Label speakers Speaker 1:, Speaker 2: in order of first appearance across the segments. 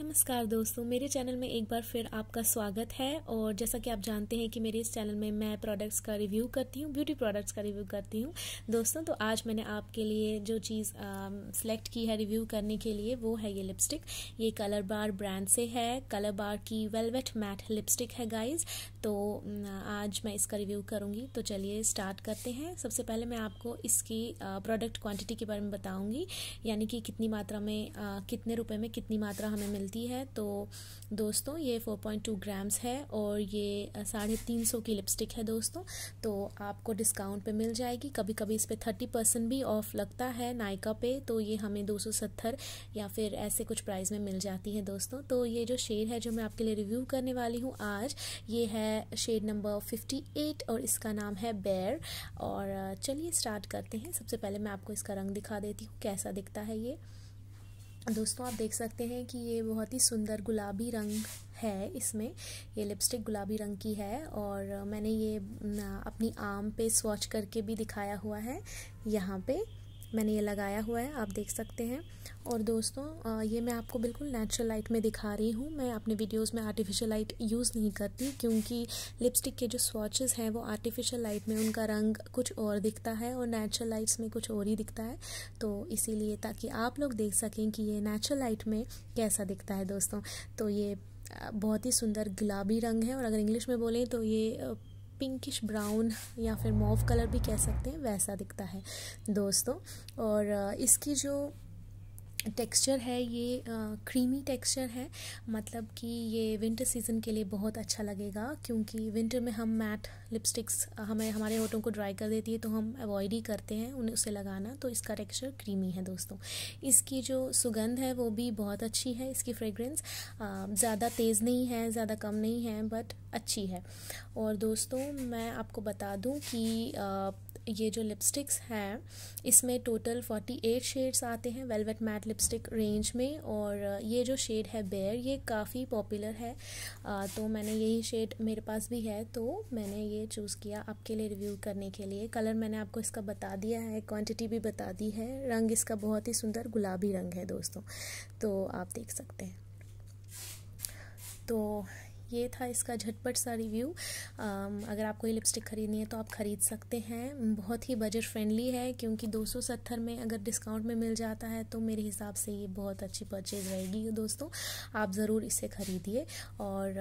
Speaker 1: नमस्कार दोस्तों मेरे चैनल में एक बार फिर आपका स्वागत है और जैसा कि आप जानते हैं कि मेरे इस चैनल में मैं प्रोडक्ट्स का रिव्यू करती हूँ ब्यूटी प्रोडक्ट्स का रिव्यू करती हूँ दोस्तों तो आज मैंने आपके लिए जो चीज़ सेलेक्ट की है रिव्यू करने के लिए वो है ये लिपस्टिक ये कलर बार ब्रांड से है कलर बार की वेलवेट मैट लिपस्टिक है गाइज तो आज मैं इसका रिव्यू करूँगी तो चलिए स्टार्ट करते हैं सबसे पहले मैं आपको इसकी प्रोडक्ट क्वान्टिटी के बारे में बताऊँगी यानी कि कितनी मात्रा में कितने रुपये में कितनी मात्रा हमें मिल मिलती है तो दोस्तों ये 4.2 ग्राम्स है और ये साढ़े तीन सौ की लिपस्टिक है दोस्तों तो आपको डिस्काउंट पे मिल जाएगी कभी कभी इस पर थर्टी परसेंट भी ऑफ लगता है नायका पे तो ये हमें दो सौ सत्तर या फिर ऐसे कुछ प्राइस में मिल जाती है दोस्तों तो ये जो शेड है जो मैं आपके लिए रिव्यू करने वाली हूँ आज ये है शेड नंबर फिफ्टी एट और इसका नाम है बेर और चलिए स्टार्ट करते हैं सबसे पहले मैं आपको इसका रंग दिखा देती हूँ कैसा दिखता है ये दोस्तों आप देख सकते हैं कि ये बहुत ही सुंदर गुलाबी रंग है इसमें ये लिपस्टिक गुलाबी रंग की है और मैंने ये अपनी आम पे स्वॉच करके भी दिखाया हुआ है यहाँ पे मैंने ये लगाया हुआ है आप देख सकते हैं और दोस्तों ये मैं आपको बिल्कुल नेचुरल लाइट में दिखा रही हूँ मैं अपने वीडियोस में आर्टिफिशियल लाइट यूज़ नहीं करती क्योंकि लिपस्टिक के जो स्वाचेस हैं वो आर्टिफिशियल लाइट में उनका रंग कुछ और दिखता है और नेचुरल लाइट्स में कुछ और ही दिखता है तो इसीलिए ताकि आप लोग देख सकें कि ये नेचुरल लाइट में कैसा दिखता है दोस्तों तो ये बहुत ही सुंदर गुलाबी रंग है और अगर इंग्लिश में बोलें तो ये पिंकिश ब्राउन या फिर मॉव कलर भी कह सकते हैं वैसा दिखता है दोस्तों और इसकी जो टेक्सचर है ये क्रीमी टेक्सचर है मतलब कि ये विंटर सीज़न के लिए बहुत अच्छा लगेगा क्योंकि विंटर में हम मैट लिपस्टिक्स हमें हमारे होठों को ड्राई कर देती है तो हम अवॉइड ही करते हैं उन्हें उसे लगाना तो इसका टेक्सचर क्रीमी है दोस्तों इसकी जो सुगंध है वो भी बहुत अच्छी है इसकी फ्रेगरेंस ज़्यादा तेज़ नहीं है ज़्यादा कम नहीं है बट अच्छी है और दोस्तों मैं आपको बता दूँ कि आ, ये जो लिपस्टिक्स हैं इसमें टोटल एट शेड्स आते हैं velvet matte lip lipstick range में और ये जो शेड है बेयर ये काफ़ी पॉपुलर है आ, तो मैंने यही शेड मेरे पास भी है तो मैंने ये चूज़ किया आपके लिए रिव्यू करने के लिए कलर मैंने आपको इसका बता दिया है क्वांटिटी भी बता दी है रंग इसका बहुत ही सुंदर गुलाबी रंग है दोस्तों तो आप देख सकते हैं तो ये था इसका झटपट सा रिव्यू अगर आपको ये लिपस्टिक ख़रीदनी है तो आप ख़रीद सकते हैं बहुत ही बजट फ्रेंडली है क्योंकि 270 में अगर डिस्काउंट में मिल जाता है तो मेरे हिसाब से ये बहुत अच्छी परचेज़ रहेगी दोस्तों आप ज़रूर इसे ख़रीदिए और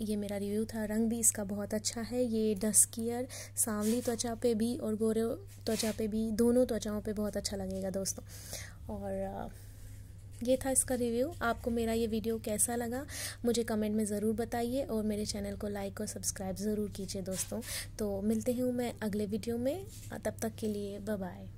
Speaker 1: ये मेरा रिव्यू था रंग भी इसका बहुत अच्छा है ये डस्कियर सांवली त्वचा पे भी और गोरे त्वचा पे भी दोनों त्वचाओं पे बहुत अच्छा लगेगा दोस्तों और ये था इसका रिव्यू आपको मेरा ये वीडियो कैसा लगा मुझे कमेंट में ज़रूर बताइए और मेरे चैनल को लाइक और सब्सक्राइब ज़रूर कीजिए दोस्तों तो मिलते हूँ मैं अगले वीडियो में तब तक के लिए बाय